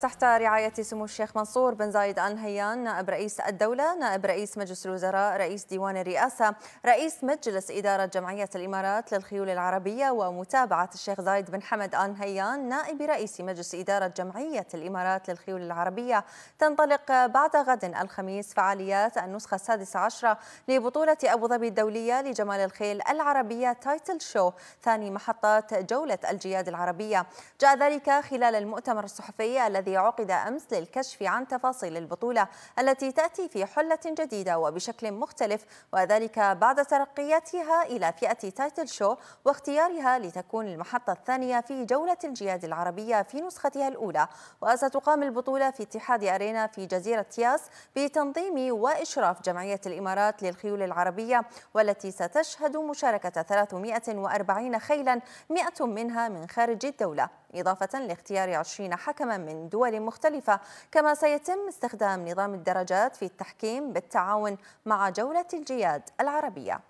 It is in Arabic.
تحت رعاية سمو الشيخ منصور بن زايد آل نهيان نائب رئيس الدولة نائب رئيس مجلس الوزراء رئيس ديوان الرئاسة رئيس مجلس إدارة جمعية الإمارات للخيول العربية ومتابعة الشيخ زايد بن حمد آل نهيان نائب رئيس مجلس إدارة جمعية الإمارات للخيول العربية تنطلق بعد غد الخميس فعاليات النسخة السادسة عشرة لبطولة أبو ظبي الدولية لجمال الخيل العربية تايتل شو ثاني محطات جولة الجياد العربية جاء ذلك خلال المؤتمر الصحفي الذي الذي عقد أمس للكشف عن تفاصيل البطولة التي تأتي في حلة جديدة وبشكل مختلف وذلك بعد ترقيتها إلى فئة تايتل شو واختيارها لتكون المحطة الثانية في جولة الجياد العربية في نسختها الأولى وستقام البطولة في اتحاد أرينا في جزيرة ياس بتنظيم وإشراف جمعية الإمارات للخيول العربية والتي ستشهد مشاركة 340 خيلا 100 منها من خارج الدولة إضافة لاختيار 20 حكما من دول مختلفة كما سيتم استخدام نظام الدرجات في التحكيم بالتعاون مع جولة الجياد العربية